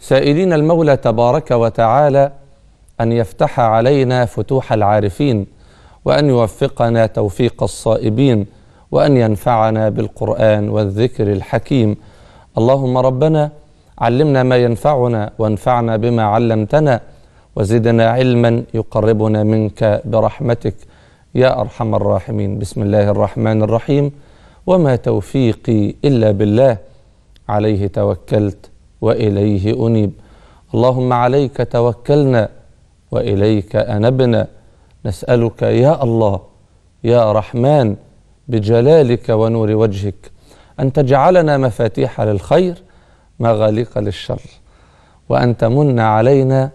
سائلين المولى تبارك وتعالى أن يفتح علينا فتوح العارفين وأن يوفقنا توفيق الصائبين وأن ينفعنا بالقرآن والذكر الحكيم اللهم ربنا علمنا ما ينفعنا وانفعنا بما علمتنا وزدنا علما يقربنا منك برحمتك يا أرحم الراحمين بسم الله الرحمن الرحيم وما توفيقي إلا بالله عليه توكلت واليه انيب اللهم عليك توكلنا واليك انبنا نسالك يا الله يا رحمن بجلالك ونور وجهك ان تجعلنا مفاتيح للخير مغاليق للشر وان تمن علينا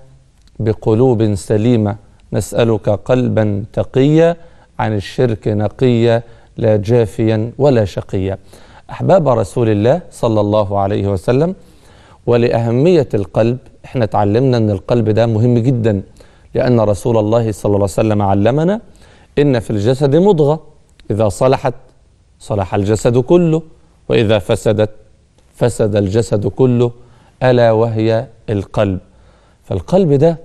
بقلوب سليمه نسالك قلبا تقيا عن الشرك نقيا لا جافيا ولا شقيا احباب رسول الله صلى الله عليه وسلم ولأهمية القلب احنا اتعلمنا ان القلب ده مهم جدا لأن رسول الله صلى الله عليه وسلم علمنا إن في الجسد مضغة إذا صلحت صلح الجسد كله وإذا فسدت فسد الجسد كله ألا وهي القلب فالقلب ده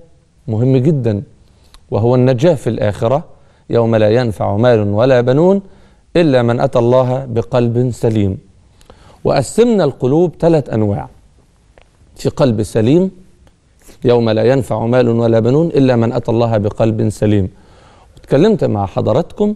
مهم جدا وهو النجاة في الآخرة يوم لا ينفع مال ولا بنون إلا من أتى الله بقلب سليم وقسمنا القلوب ثلاث أنواع في قلب سليم يوم لا ينفع مال ولا بنون إلا من أتى الله بقلب سليم وتكلمت مع حضراتكم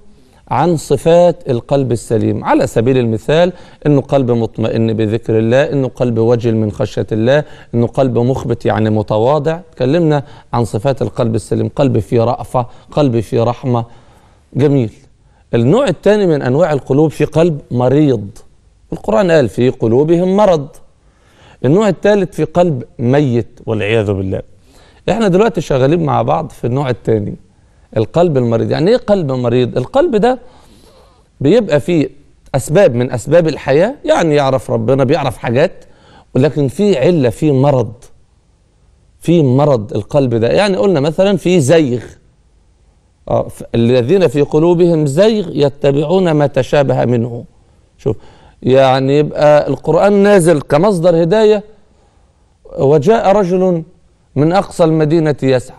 عن صفات القلب السليم على سبيل المثال انه قلب مطمئن بذكر الله انه قلب وجل من خشيه الله انه قلب مخبت يعني متواضع تكلمنا عن صفات القلب السليم قلب فيه رأفة قلب فيه رحمة جميل النوع الثاني من انواع القلوب في قلب مريض القرآن قال في قلوبهم مرض النوع الثالث في قلب ميت والعياذ بالله احنا دلوقتي شغالين مع بعض في النوع الثاني القلب المريض يعني ايه قلب مريض القلب ده بيبقى فيه اسباب من اسباب الحياه يعني يعرف ربنا بيعرف حاجات ولكن في عله في مرض في مرض القلب ده يعني قلنا مثلا في زيغ آه، الذين في قلوبهم زيغ يتبعون ما تشابه منه شوف يعني يبقى القرآن نازل كمصدر هداية وجاء رجل من أقصى المدينة يسعى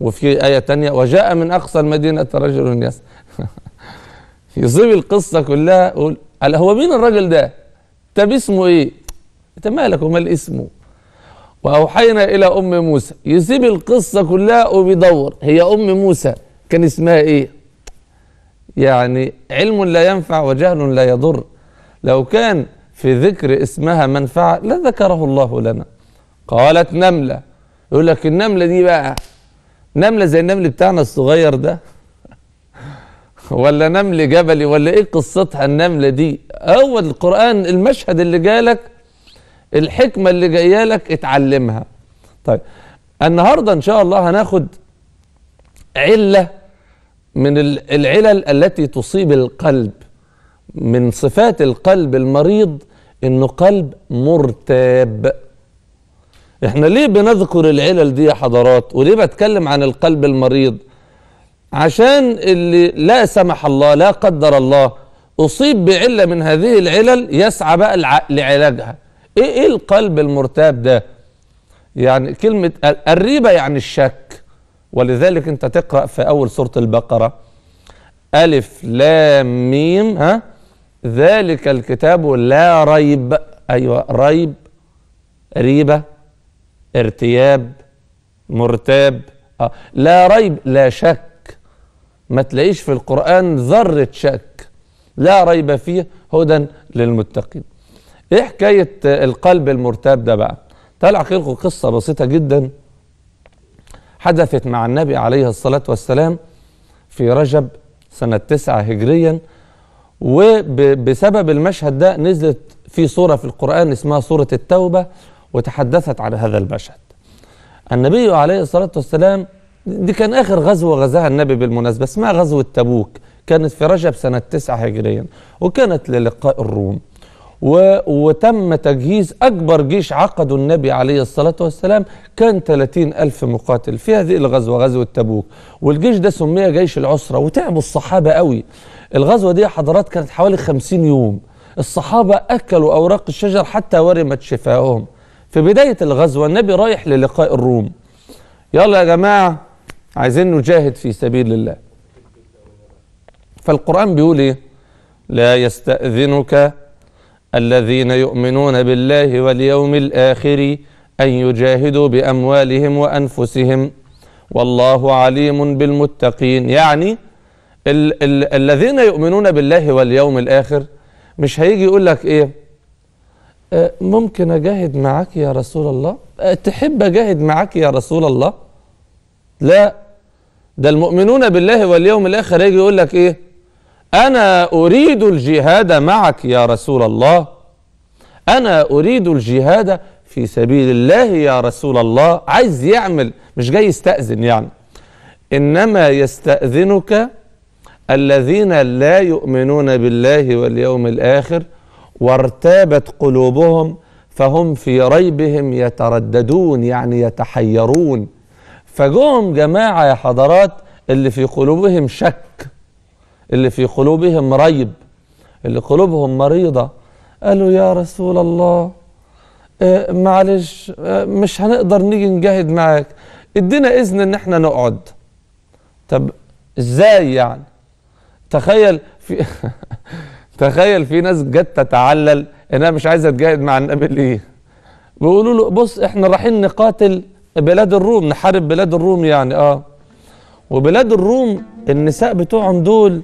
وفي آية تانية وجاء من أقصى المدينة رجل يسعى يصيب القصة كلها يقول ألا هو مين الرجل ده؟ طب اسمه إيه؟ أنت مالك وما الاسم؟ وأوحينا إلى أم موسى يسيب القصة كلها وبيدور هي أم موسى كان اسمها إيه؟ يعني علم لا ينفع وجهل لا يضر لو كان في ذكر اسمها منفعة لذكره الله لنا قالت نملة يقول لك النملة دي بقى نملة زي النمل بتاعنا الصغير ده ولا نمل جبلي ولا ايه قصتها النملة دي هو القرآن المشهد اللي جالك الحكمة اللي جاية لك اتعلمها طيب النهاردة ان شاء الله هناخد علة من العلل التي تصيب القلب من صفات القلب المريض انه قلب مرتاب احنا ليه بنذكر العلل دي يا حضرات وليه بتكلم عن القلب المريض عشان اللي لا سمح الله لا قدر الله اصيب بعله من هذه العلل يسعى بقى لعلاجها ايه ايه القلب المرتاب ده يعني كلمه الريبه يعني الشك ولذلك انت تقرا في اول سوره البقره الف لام ميم ها ذلك الكتاب لا ريب أيوة ريب ريبة ارتياب مرتاب آه لا ريب لا شك ما تلاقيش في القرآن ذرة شك لا ريب فيه هدى للمتقين ايه حكاية القلب المرتاب ده بقى طلع خلقه قصة بسيطة جدا حدثت مع النبي عليه الصلاة والسلام في رجب سنة تسعة هجريا وبسبب المشهد ده نزلت في سورة في القرآن اسمها سورة التوبة وتحدثت عن هذا المشهد النبي عليه الصلاة والسلام دي كان آخر غزوة غزاها النبي بالمناسبة اسمها غزوة تبوك كانت في رجب سنة تسعة هجريا وكانت للقاء الروم و... وتم تجهيز أكبر جيش عقده النبي عليه الصلاة والسلام كان 30 ألف مقاتل في هذه الغزوة غزوة تبوك والجيش ده سمي جيش العسرة وتعبوا الصحابة قوي الغزوة دي حضرات كانت حوالي 50 يوم الصحابة أكلوا أوراق الشجر حتى ورمت شفاههم في بداية الغزوة النبي رايح للقاء الروم يلا يا جماعة عايزين نجاهد في سبيل الله فالقرآن بيقول إيه لا يستأذنك الذين يؤمنون بالله واليوم الآخر أن يجاهدوا بأموالهم وأنفسهم والله عليم بالمتقين يعني ال ال الذين يؤمنون بالله واليوم الآخر مش هيجي يقول لك إيه آه، ممكن أجاهد معك يا رسول الله آه، تحب أجاهد معك يا رسول الله لا ده المؤمنون بالله واليوم الآخر يجي يقول لك إيه أنا أريد الجهاد معك يا رسول الله أنا أريد الجهاد في سبيل الله يا رسول الله عايز يعمل مش جاي يستأذن يعني إنما يستأذنك الذين لا يؤمنون بالله واليوم الآخر وارتابت قلوبهم فهم في ريبهم يترددون يعني يتحيرون فجوهم جماعة يا حضرات اللي في قلوبهم شك اللي في قلوبهم ريب اللي قلوبهم مريضة قالوا يا رسول الله آه، معلش آه، مش هنقدر نيجي نجاهد معاك ادينا اذن ان احنا نقعد طب ازاي يعني تخيل في تخيل في ناس جت تتعلل انها مش عايزه تجاهد مع النبي ليه بيقولوا له بص احنا رايحين نقاتل بلاد الروم نحارب بلاد الروم يعني اه وبلاد الروم النساء بتوعهم دول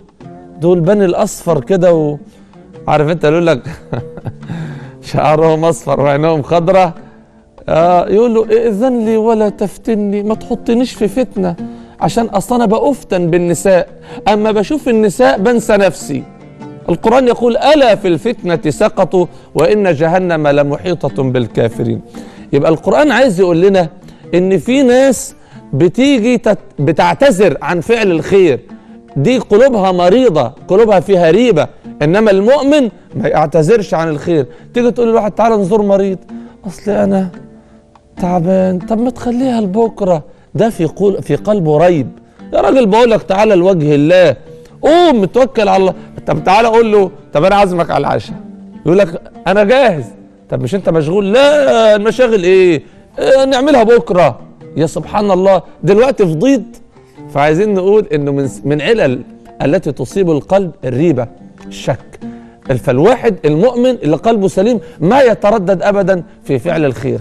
دول بني الاصفر كده و... عارف انت يقول لك شعرهم اصفر وعينهم خضرة آه يقول له ائذن لي ولا تفتني ما تحطنيش في فتنه عشان اصلا انا بافتن بالنساء اما بشوف النساء بنسى نفسي القرآن يقول ألا في الفتنة سقطوا وإن جهنم لمحيطة بالكافرين يبقى القرآن عايز يقول لنا إن في ناس بتيجي بتعتذر عن فعل الخير دي قلوبها مريضة قلوبها فيها ريبة إنما المؤمن ما يعتذرش عن الخير تيجي تقول الواحد تعالى نزور مريض أصل أنا تعبان طب ما تخليها لبكرة ده في قول في قلبه ريب يا راجل بقول لك تعالى لوجه الله قوم توكل على الله طب تعالى قول له طب انا عازمك على العشاء يقول لك انا جاهز طب مش انت مشغول لا المشاغل ايه, إيه نعملها بكره يا سبحان الله دلوقتي فضيت فعايزين نقول انه من من علل التي تصيب القلب الريبه الشك فالواحد المؤمن اللي قلبه سليم ما يتردد ابدا في فعل الخير